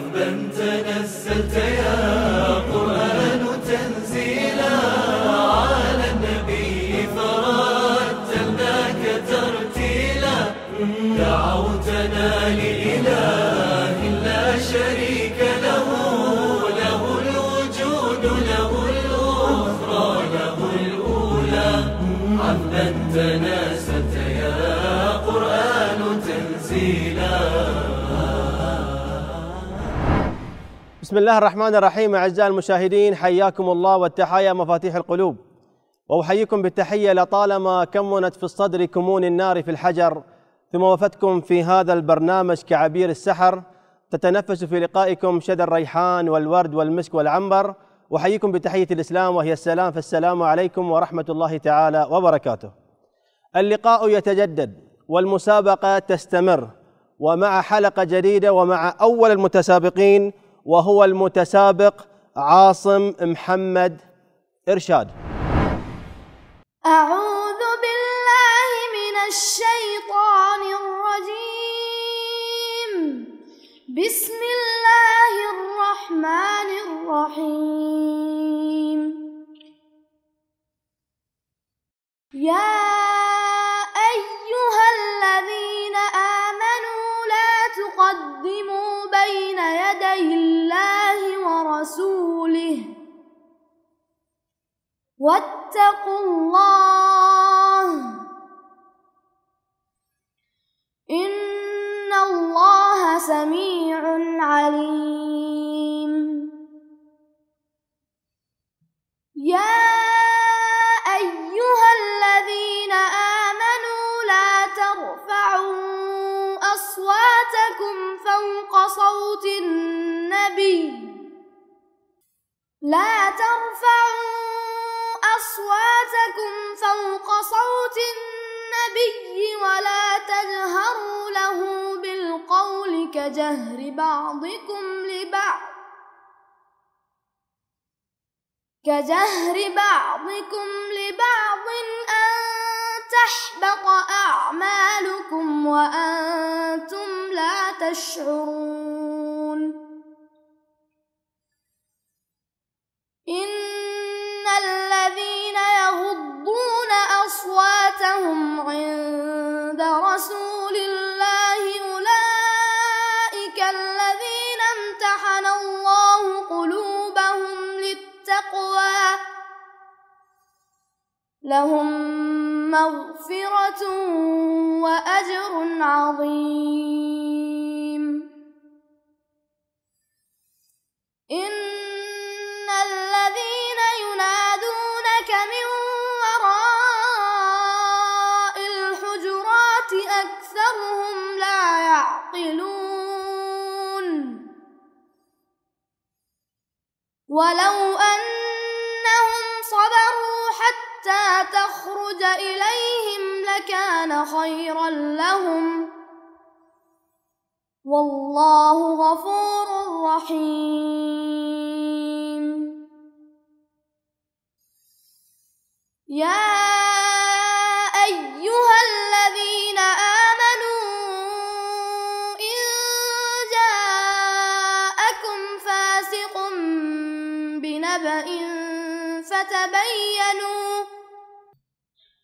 رغبا تنزلت يا بسم الله الرحمن الرحيم أعزائي المشاهدين حياكم الله والتحايا مفاتيح القلوب وأحييكم بالتحية لطالما كمنت في الصدر كمون النار في الحجر ثم وفتكم في هذا البرنامج كعبير السحر تتنفس في لقائكم شد الريحان والورد والمسك والعنبر أحييكم بتحية الإسلام وهي السلام فالسلام عليكم ورحمة الله تعالى وبركاته اللقاء يتجدد والمسابقة تستمر ومع حلقة جديدة ومع أول المتسابقين وهو المتسابق عاصم محمد إرشاد أعوذ بالله من الشيطان الرجيم بسم الله الرحمن الرحيم يا أيها الذين آمنوا لا تقدموا بين آيَاتِهِ اللَّهِ وَرَسُولِهِ وَاتَّقُوا اللَّهَ إِنَّ اللَّهَ سَمِيعٌ عَلِيمٌ يَا لا ترفعوا أصواتكم فوق صوت النبي ولا تجهروا له بالقول كجهر بعضكم لبعض كجهر بعضكم لبعض أن تحبط أعمالكم وأنتم لا تشعرون إن الذين يغضون أصواتهم عند رسول الله أولئك الذين امتحن الله قلوبهم للتقوى لهم مغفرة وأجر عظيم إن ولو أنهم صبروا حتى تخرج إليهم لكان خيرا لهم والله غفور رحيم يا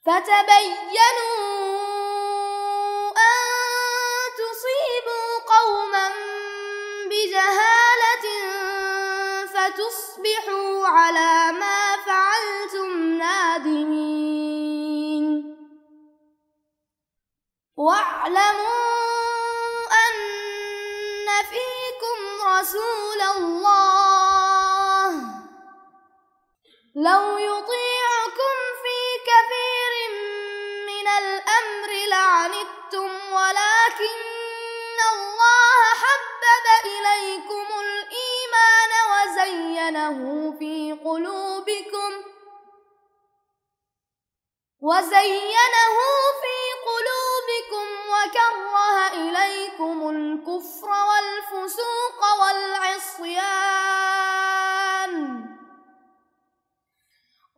فتبينوا أن تصيبوا قوما بجهالة فتصبحوا على ما فعلتم نادمين واعلموا أن فيكم رسول الله لو يطيع إليكم الإيمان وزينه في قلوبكم وزينه في قلوبكم وكره إليكم الكفر والفسوق والعصيان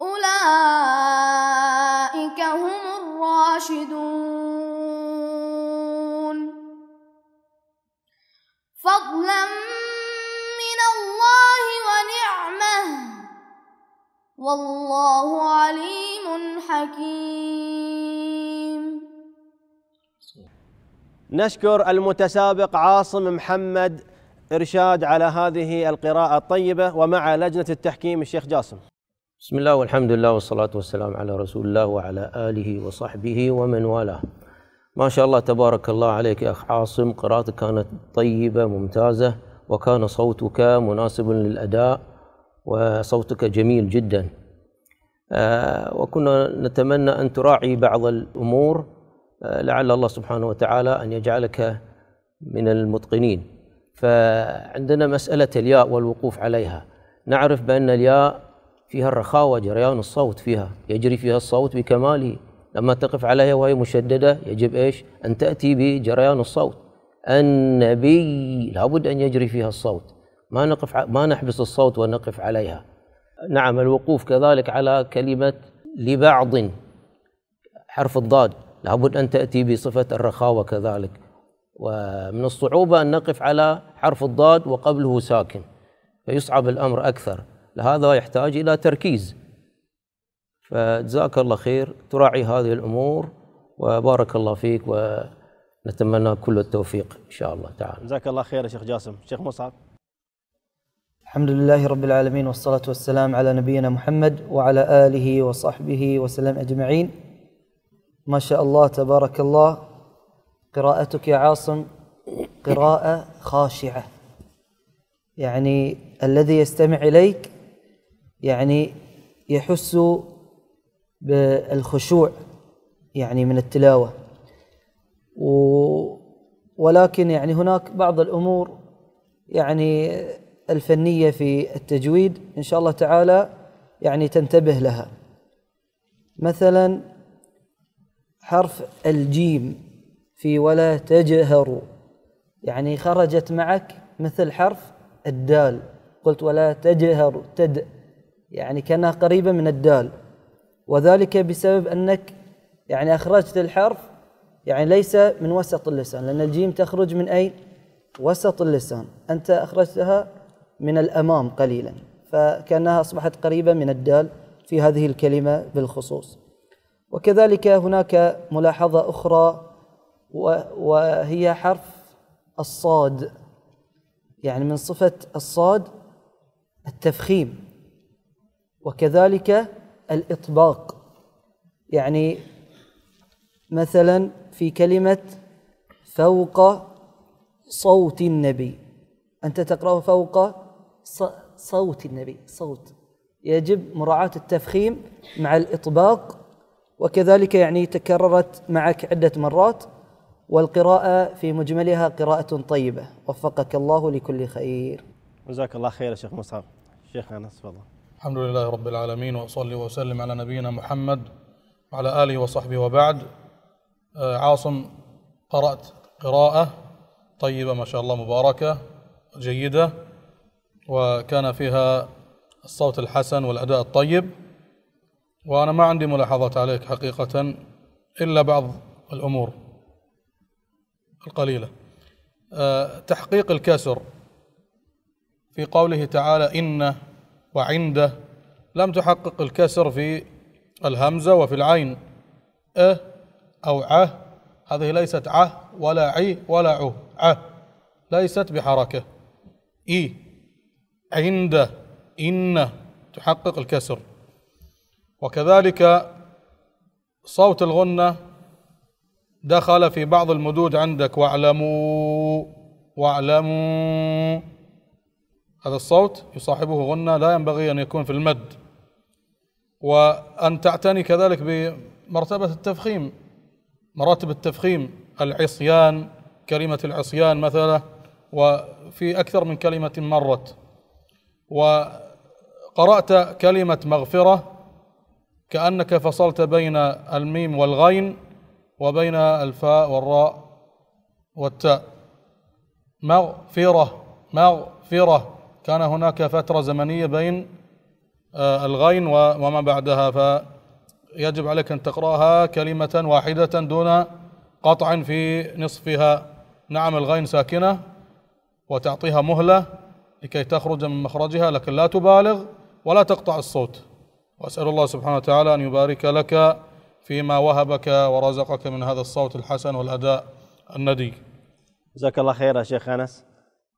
أولئك هم الراشدون فضلا من الله ونعمه والله عليم حكيم نشكر المتسابق عاصم محمد إرشاد على هذه القراءة الطيبة ومع لجنة التحكيم الشيخ جاسم بسم الله والحمد لله والصلاة والسلام على رسول الله وعلى آله وصحبه ومن والاه ما شاء الله تبارك الله عليك يا أخ عاصم قراءتك كانت طيبة ممتازة وكان صوتك مناسب للأداء وصوتك جميل جدا آه، وكنا نتمنى أن تراعي بعض الأمور آه، لعل الله سبحانه وتعالى أن يجعلك من المتقنين فعندنا مسألة الياء والوقوف عليها نعرف بأن الياء فيها الرخاوة جريان الصوت فيها يجري فيها الصوت بكماله لما تقف عليها وهي مشددة يجب إيش أن تأتي بجريان الصوت النبي لابد أن يجري فيها الصوت ما نقف ما نحبس الصوت ونقف عليها نعم الوقوف كذلك على كلمة لبعض حرف الضاد لابد أن تأتي بصفة الرخاوة كذلك ومن الصعوبة أن نقف على حرف الضاد وقبله ساكن فيصعب الأمر أكثر لهذا يحتاج إلى تركيز فجزاك الله خير تراعي هذه الأمور وبارك الله فيك ونتمنى كل التوفيق إن شاء الله تعالى جزاك الله خير يا شيخ جاسم شيخ مصعب الحمد لله رب العالمين والصلاة والسلام على نبينا محمد وعلى آله وصحبه وسلم أجمعين ما شاء الله تبارك الله قراءتك يا عاصم قراءة خاشعة يعني الذي يستمع إليك يعني يحس بالخشوع يعني من التلاوة و ولكن يعني هناك بعض الأمور يعني الفنية في التجويد إن شاء الله تعالى يعني تنتبه لها مثلا حرف الجيم في ولا تجهروا يعني خرجت معك مثل حرف الدال قلت ولا تجهر تد يعني كانها قريبة من الدال وذلك بسبب أنك يعني أخرجت الحرف يعني ليس من وسط اللسان لأن الجيم تخرج من أي وسط اللسان أنت أخرجتها من الأمام قليلا فكأنها أصبحت قريبة من الدال في هذه الكلمة بالخصوص وكذلك هناك ملاحظة أخرى وهي حرف الصاد يعني من صفة الصاد التفخيم وكذلك الإطباق يعني مثلا في كلمة فوق صوت النبي أنت تقرأه فوق صوت النبي صوت يجب مراعاة التفخيم مع الإطباق وكذلك يعني تكررت معك عدة مرات والقراءة في مجملها قراءة طيبة وفقك الله لكل خير جزاك الله خير يا شيخ مصعب شيخ أنس والله الحمد لله رب العالمين وأصلي وأسلم على نبينا محمد وعلى آله وصحبه وبعد آه، عاصم قرأت قراءة طيبة ما شاء الله مباركة جيدة وكان فيها الصوت الحسن والأداء الطيب وأنا ما عندي ملاحظات عليك حقيقة إلا بعض الأمور القليلة آه، تحقيق الكسر في قوله تعالى إن وعنده لم تحقق الكسر في الهمزة وفي العين أه أو ع هذه ليست ع ولا عي ولا عو عه ليست بحركة إي عند إن تحقق الكسر وكذلك صوت الغنة دخل في بعض المدود عندك واعلموا واعلموا هذا الصوت يصاحبه غنة لا ينبغي أن يكون في المد وأن تعتني كذلك بمرتبة التفخيم مراتب التفخيم العصيان كلمة العصيان مثلا وفي أكثر من كلمة مرت وقرأت كلمة مغفرة كأنك فصلت بين الميم والغين وبين الفاء والراء والتاء مغفرة مغفرة كان هناك فترة زمنية بين آه، الغين وما بعدها فيجب عليك أن تقرأها كلمة واحدة دون قطع في نصفها نعم الغين ساكنة وتعطيها مهلة لكي تخرج من مخرجها لكن لا تبالغ ولا تقطع الصوت وأسأل الله سبحانه وتعالى أن يبارك لك فيما وهبك ورزقك من هذا الصوت الحسن والأداء الندي جزاك الله خير يا شيخ أنس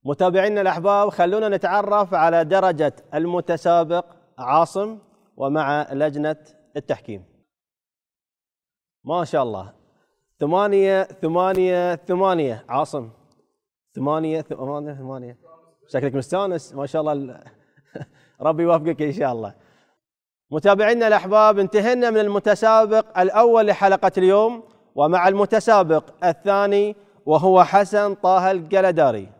متابعينا الأحباب خلونا نتعرف على درجة المتسابق عاصم ومع لجنة التحكيم ما شاء الله ثمانية ثمانية ثمانية عاصم ثمانية ثمانية ثمانية شكلك مستانس ما شاء الله ربي يوفقك إن شاء الله متابعينا الأحباب انتهينا من المتسابق الأول لحلقة اليوم ومع المتسابق الثاني وهو حسن طه القلداري.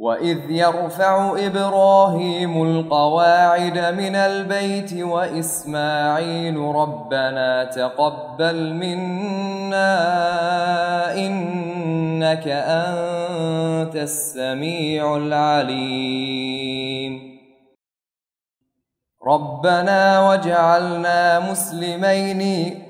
وإذ يرفع إبراهيم القواعد من البيت وإسماعيل ربنا تقبل منا إنك أنت السميع العليم ربنا وجعلنا مسلمين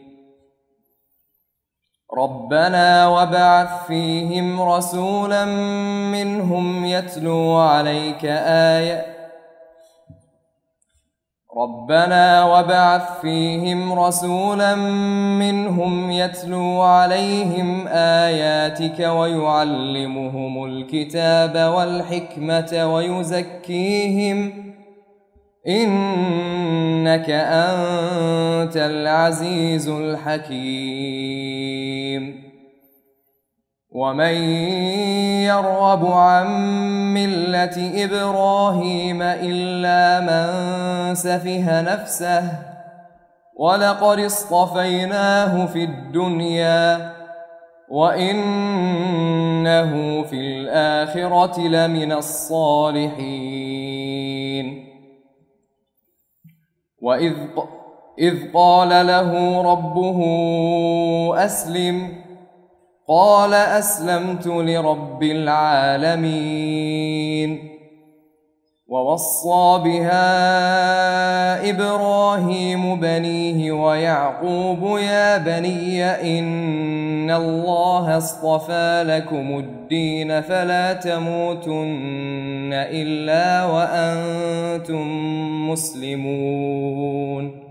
ربنا وبعث فيهم رسولا منهم يتلو عليك آية ربنا وبعث فيهم رسولا منهم يتلو عليهم آياتك ويعلمهم الكتاب والحكمة ويزكيهم إنك أنت العزيز الحكيم ومن يرغب عن ملة إبراهيم إلا من سفه نفسه ولقد اصطفيناه في الدنيا وإنه في الآخرة لمن الصالحين وإذ إذ قال له ربه أسلم قال أسلمت لرب العالمين ووصى بها إبراهيم بنيه ويعقوب يا بني إن الله اصطفى لكم الدين فلا تموتن إلا وأنتم مسلمون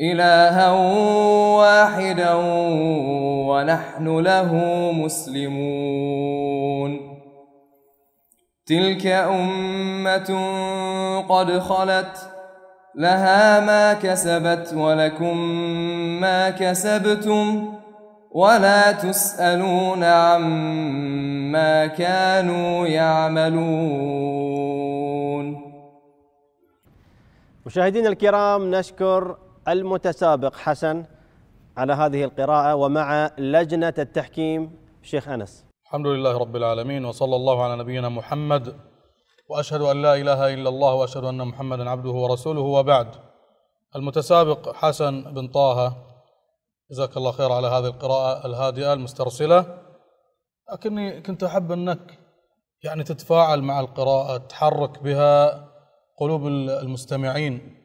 إلها واحدا ونحن له مسلمون تلك أمة قد خلت لها ما كسبت ولكم ما كسبتم ولا تسألون عما كانوا يعملون مشاهدينا الكرام نشكر المتسابق حسن على هذه القراءة ومع لجنة التحكيم شيخ أنس الحمد لله رب العالمين وصلى الله على نبينا محمد وأشهد أن لا إله إلا الله وأشهد أن محمدا عبده ورسوله وبعد المتسابق حسن بن طه جزاك الله خير على هذه القراءة الهادئة المسترسلة لكني كنت أحب أنك يعني تتفاعل مع القراءة تحرك بها قلوب المستمعين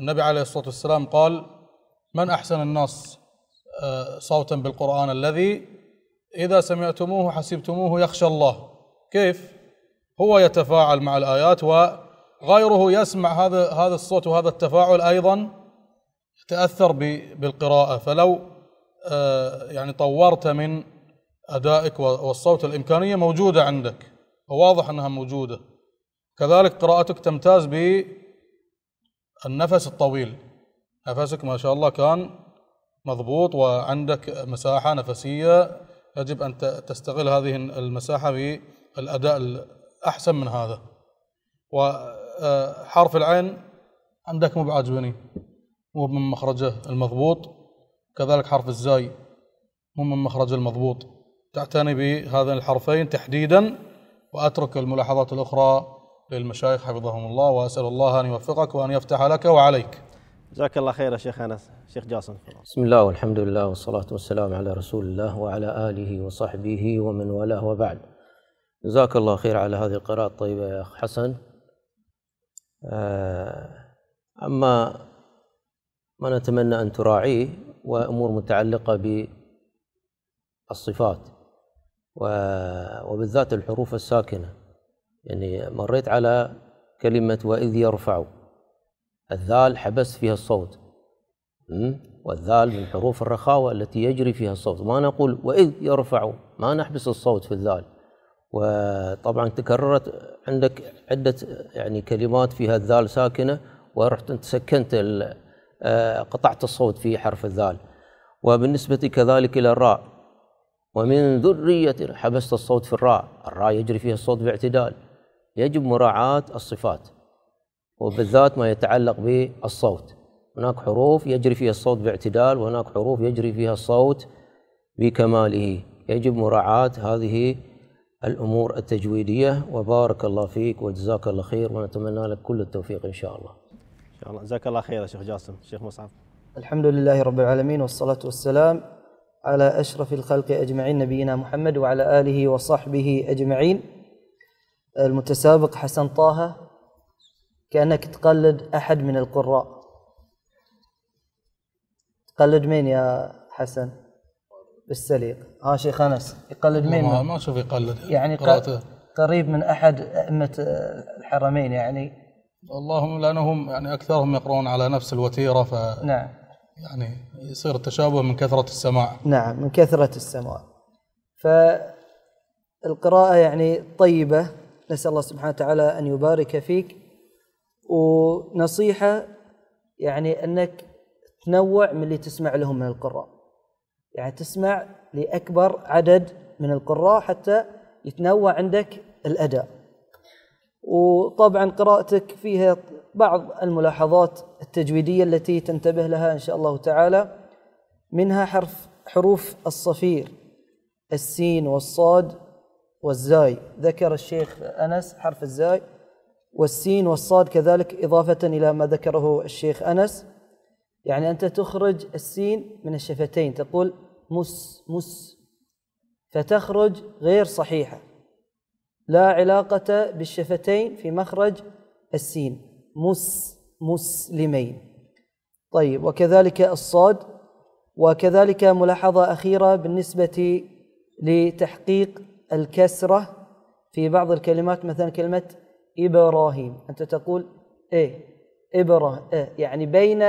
النبي عليه الصلاة والسلام قال من أحسن الناس آه، صوتا بالقرآن الذي إذا سمعتموه حسبتموه يخشى الله كيف هو يتفاعل مع الآيات وغيره يسمع هذا هذا الصوت وهذا التفاعل أيضا يتأثر بالقراءة فلو آه، يعني طورت من أدائك والصوت الإمكانية موجودة عندك وواضح أنها موجودة كذلك قراءتك تمتاز ب النفس الطويل نفسك ما شاء الله كان مضبوط وعندك مساحة نفسية يجب أن تستغل هذه المساحة بالأداء الأحسن من هذا وحرف آه، العين عندك مو بعاجبني مو من مخرجه المضبوط كذلك حرف الزاي مو من مخرجه المضبوط تعتني بهذين الحرفين تحديدا وأترك الملاحظات الأخرى للمشايخ حفظهم الله وأسأل الله أن يوفقك وأن يفتح لك وعليك جزاك الله خير يا شيخ أنس شيخ جاسم بسم الله والحمد لله والصلاة والسلام على رسول الله وعلى آله وصحبه ومن والاه وبعد جزاك الله خير على هذه القراءة الطيبة يا أخ حسن آه، أما ما نتمنى أن تراعيه وأمور متعلقة بالصفات وبالذات الحروف الساكنه يعني مريت على كلمة وإذ يرفع الذال حبست فيها الصوت والذال من حروف الرخاوة التي يجري فيها الصوت ما نقول وإذ يرفع ما نحبس الصوت في الذال وطبعا تكررت عندك عدة يعني كلمات فيها الذال ساكنة ورحت انت سكنت آه، قطعت الصوت في حرف الذال وبالنسبة كذلك إلى الراء ومن ذرية حبست الصوت في الراء الراء يجري فيها الصوت باعتدال يجب مراعاة الصفات وبالذات ما يتعلق بالصوت هناك حروف يجري فيها الصوت باعتدال وهناك حروف يجري فيها الصوت بكماله يجب مراعاة هذه الأمور التجويدية وبارك الله فيك وجزاك الله خير ونتمنى لك كل التوفيق إن شاء الله إن شاء الله جزاك الله خير يا شيخ جاسم شيخ مصعب الحمد لله رب العالمين والصلاة والسلام على أشرف الخلق أجمعين نبينا محمد وعلى آله وصحبه أجمعين المتسابق حسن طه كأنك تقلد أحد من القراء تقلد مين يا حسن بالسليق ها شيخ أنس يقلد مين ما, ما أشوف يقلد يعني قراته. قريب من أحد أئمة الحرمين يعني اللهم لأنهم يعني أكثرهم يقرؤون على نفس الوتيرة ف نعم يعني يصير التشابه من كثرة السماع نعم من كثرة السماع فالقراءة يعني طيبة نسأل الله سبحانه وتعالى أن يبارك فيك ونصيحة يعني أنك تنوع من اللي تسمع لهم من القراء يعني تسمع لأكبر عدد من القراء حتى يتنوع عندك الأداء وطبعا قراءتك فيها بعض الملاحظات التجويدية التي تنتبه لها إن شاء الله تعالى منها حرف حروف الصفير السين والصاد والزاي ذكر الشيخ أنس حرف الزاي والسين والصاد كذلك إضافة إلى ما ذكره الشيخ أنس يعني أنت تخرج السين من الشفتين تقول مس مس فتخرج غير صحيحة لا علاقة بالشفتين في مخرج السين مس مسلمين طيب وكذلك الصاد وكذلك ملاحظة أخيرة بالنسبة لتحقيق الكسرة في بعض الكلمات مثلا كلمة إبراهيم أنت تقول إيه إبرة إيه يعني بين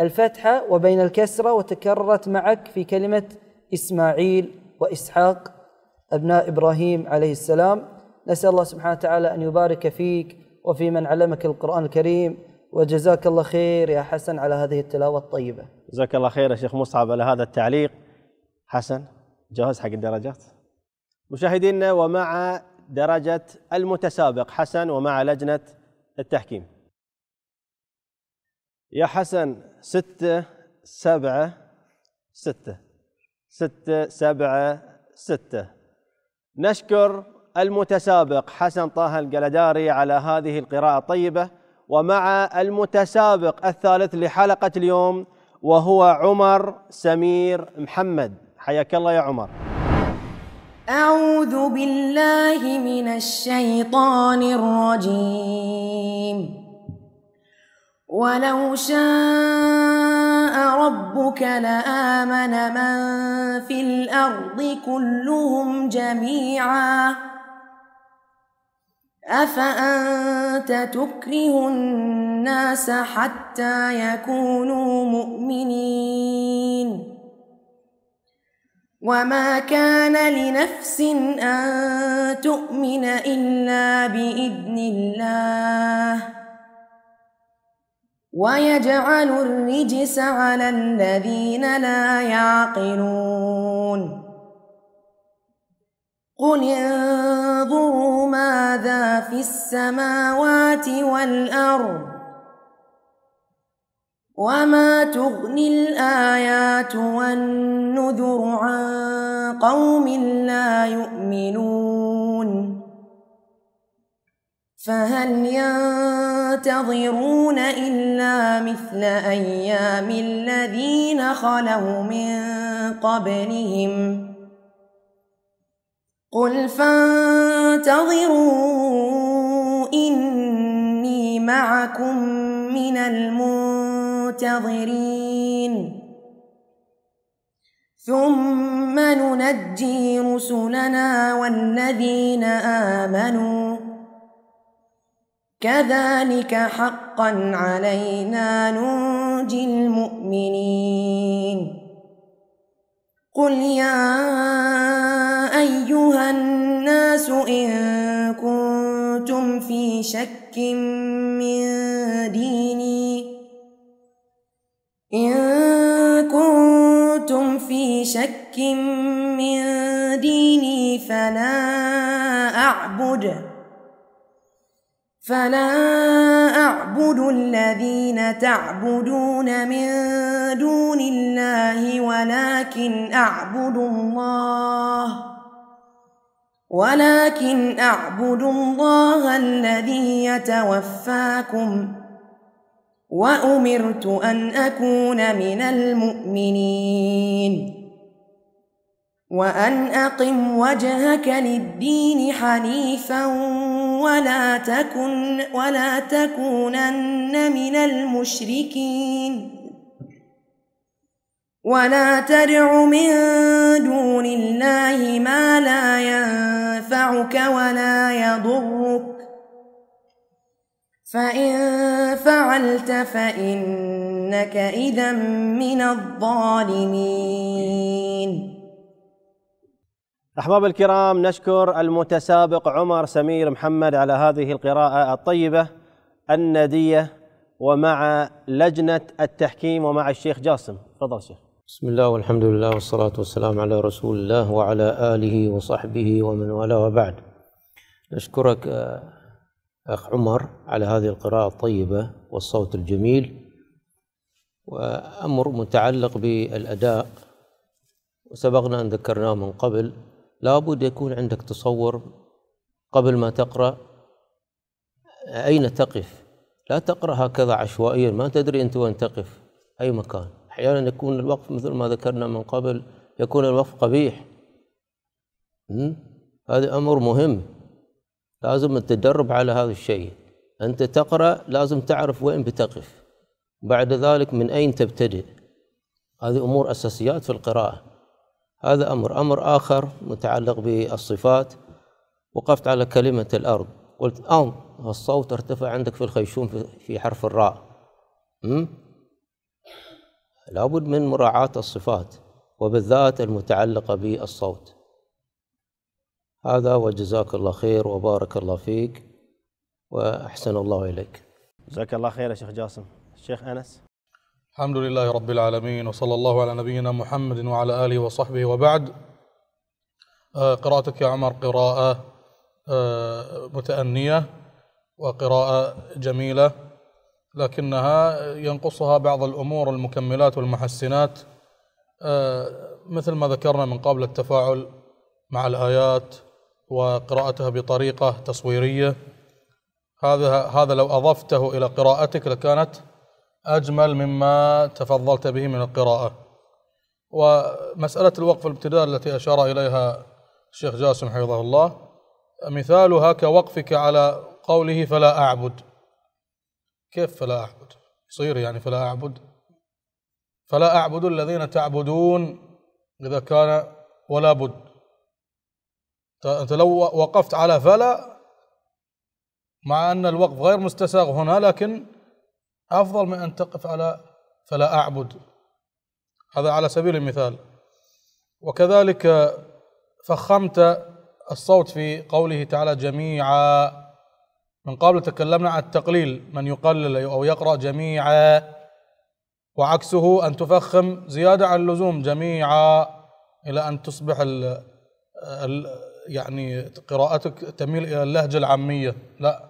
الفتحة وبين الكسرة وتكررت معك في كلمة إسماعيل وإسحاق أبناء إبراهيم عليه السلام نسأل الله سبحانه وتعالى أن يبارك فيك وفي من علمك القرآن الكريم وجزاك الله خير يا حسن على هذه التلاوة الطيبة جزاك الله خير يا شيخ مصعب على هذا التعليق حسن جاهز حق الدرجات مشاهدينا ومع درجة المتسابق حسن ومع لجنة التحكيم يا حسن ستة سبعة ستة ستة سبعة ستة نشكر المتسابق حسن طه القلداري على هذه القراءة الطيبة ومع المتسابق الثالث لحلقة اليوم وهو عمر سمير محمد حياك الله يا عمر أعوذ بالله من الشيطان الرجيم ولو شاء ربك لآمن من في الأرض كلهم جميعا أفأنت تكره الناس حتى يكونوا مؤمنين وما كان لنفس أن تؤمن إلا بإذن الله ويجعل الرجس على الذين لا يعقلون قل انظروا ماذا في السماوات والأرض وما تغني الآيات والنذر عن قوم لا يؤمنون فهل ينتظرون إلا مثل أيام الذين خلوا من قبلهم قل فانتظروا إني معكم من المنتظرين منتظرين ثم ننجي رسلنا والذين آمنوا كذلك حقا علينا ننجي المؤمنين قل يا أيها الناس إن كنتم في شك من دين إن كنتم في شك من ديني فلا أعبد فلا أعبد الذين تعبدون من دون الله ولكن أعبد الله ولكن أعبد الله الذي يتوفاكم ۖ وأمرت أن أكون من المؤمنين وأن أقم وجهك للدين حنيفا ولا تكن ولا تكونن من المشركين ولا تدع من دون الله ما لا ينفعك ولا يضرك فإن فعلت فإنك إذا من الظالمين أحباب الكرام نشكر المتسابق عمر سمير محمد على هذه القراءة الطيبة الندية ومع لجنة التحكيم ومع الشيخ جاسم تفضل شيخ بسم الله والحمد لله والصلاة والسلام على رسول الله وعلى آله وصحبه ومن والاه وبعد نشكرك آه، أخ عمر على هذه القراءة الطيبة والصوت الجميل وأمر متعلق بالأداء وسبقنا أن ذكرناه من قبل لابد يكون عندك تصور قبل ما تقرأ أين تقف لا تقرأ هكذا عشوائيا ما تدري أنت وين تقف أي مكان أحيانا يكون الوقف مثل ما ذكرنا من قبل يكون الوقف قبيح هذا أمر مهم لازم التدرب على هذا الشيء أنت تقرأ لازم تعرف وين بتقف بعد ذلك من أين تبتدئ هذه أمور أساسيات في القراءة هذا أمر أمر آخر متعلق بالصفات وقفت على كلمة الأرض قلت ام الصوت ارتفع عندك في الخيشوم في حرف الراء لابد من مراعاة الصفات وبالذات المتعلقة بالصوت هذا وجزاك الله خير وبارك الله فيك وأحسن الله إليك جزاك الله خير يا شيخ جاسم الشيخ أنس الحمد لله رب العالمين وصلى الله على نبينا محمد وعلى آله وصحبه وبعد آه، قراءتك يا عمر قراءة آه، متأنية وقراءة جميلة لكنها ينقصها بعض الأمور المكملات والمحسنات آه، مثل ما ذكرنا من قبل التفاعل مع الآيات وقراءتها بطريقة تصويرية هذا هذا لو أضفته إلى قراءتك لكانت أجمل مما تفضلت به من القراءة ومسألة الوقف الابتداء التي أشار إليها الشيخ جاسم حفظه الله مثالها كوقفك على قوله فلا أعبد كيف فلا أعبد يصير يعني فلا أعبد فلا أعبد الذين تعبدون إذا كان ولا بد أنت لو وقفت على فلا مع أن الوقف غير مستساغ هنا لكن أفضل من أن تقف على فلا أعبد هذا على سبيل المثال وكذلك فخمت الصوت في قوله تعالى جميعا من قبل تكلمنا عن التقليل من يقلل أو يقرأ جميعا وعكسه أن تفخم زيادة عن اللزوم جميعا إلى أن تصبح ال يعني قراءتك تميل إلى اللهجة العامية لا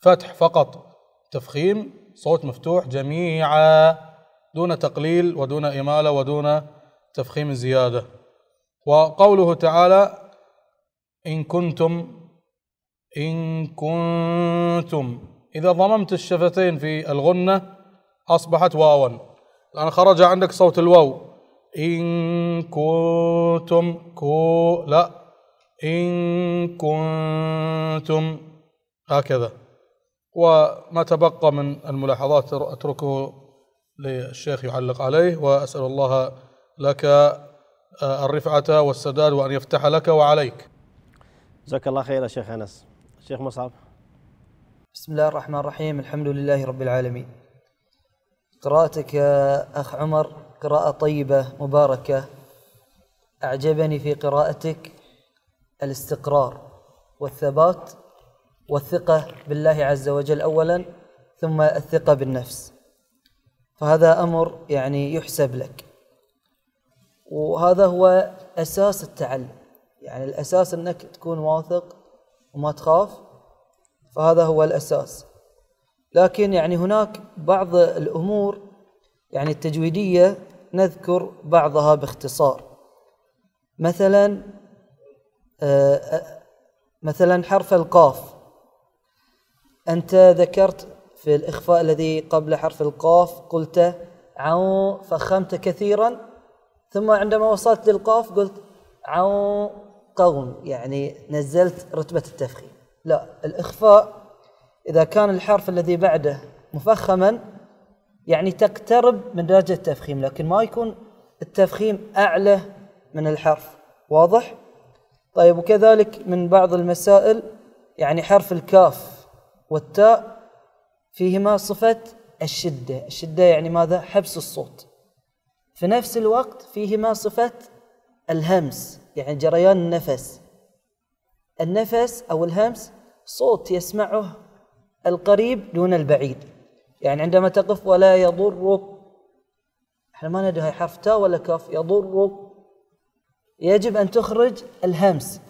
فتح فقط تفخيم صوت مفتوح جميعا دون تقليل ودون إمالة ودون تفخيم زيادة وقوله تعالى إن كنتم إن كنتم إذا ضممت الشفتين في الغنة أصبحت واوا الآن خرج عندك صوت الواو إن كنتم كو لا إن كنتم هكذا وما تبقى من الملاحظات أتركه للشيخ يعلق عليه وأسأل الله لك آه، الرفعة والسداد وأن يفتح لك وعليك جزاك الله خير يا شيخ أنس شيخ مصعب بسم الله الرحمن الرحيم الحمد لله رب العالمين قراءتك يا أخ عمر قراءة طيبة مباركة أعجبني في قراءتك الاستقرار والثبات والثقة بالله عز وجل أولا ثم الثقة بالنفس فهذا أمر يعني يحسب لك وهذا هو أساس التعلم يعني الأساس أنك تكون واثق وما تخاف فهذا هو الأساس لكن يعني هناك بعض الأمور يعني التجويدية نذكر بعضها باختصار مثلا آه، آه، مثلا حرف القاف أنت ذكرت في الإخفاء الذي قبل حرف القاف قلت عو فخمت كثيرا ثم عندما وصلت للقاف قلت عو قوم يعني نزلت رتبة التفخيم لا الإخفاء إذا كان الحرف الذي بعده مفخما يعني تقترب من درجة التفخيم لكن ما يكون التفخيم أعلى من الحرف واضح؟ طيب وكذلك من بعض المسائل يعني حرف الكاف والتاء فيهما صفة الشدة الشدة يعني ماذا؟ حبس الصوت في نفس الوقت فيهما صفة الهمس يعني جريان النفس النفس أو الهمس صوت يسمعه القريب دون البعيد يعني عندما تقف ولا يضرك احنا ما ندري هاي حرف تاء ولا كاف يضرك يجب أن تخرج الهمس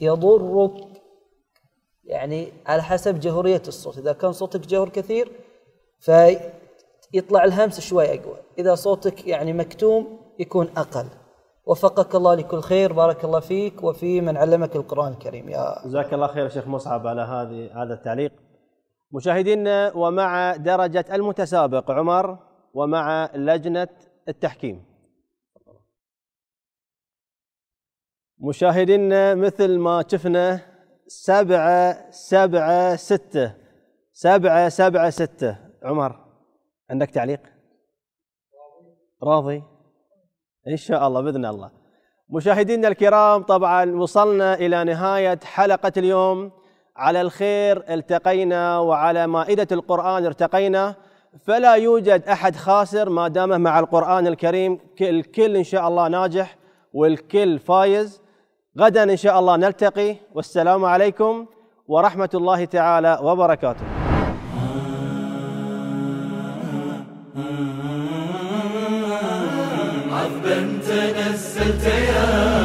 يضرك يعني على حسب جهورية الصوت إذا كان صوتك جهور كثير فيطلع الهمس شوي أقوى إذا صوتك يعني مكتوم يكون أقل وفقك الله لكل خير بارك الله فيك وفي من علمك القرآن الكريم يا جزاك الله خير شيخ مصعب على هذه هذا التعليق مشاهدينا ومع درجة المتسابق عمر ومع لجنة التحكيم مشاهدينا مثل ما شفنا سبعة سبعة ستة سبعة سبعة ستة عمر عندك تعليق؟ راضي؟ إن شاء الله بإذن الله مشاهدينا الكرام طبعا وصلنا إلى نهاية حلقة اليوم على الخير التقينا وعلى مائدة القرآن ارتقينا فلا يوجد أحد خاسر ما دام مع القرآن الكريم الكل إن شاء الله ناجح والكل فايز غدا ان شاء الله نلتقي والسلام عليكم ورحمه الله تعالى وبركاته عذبا تنزلت يا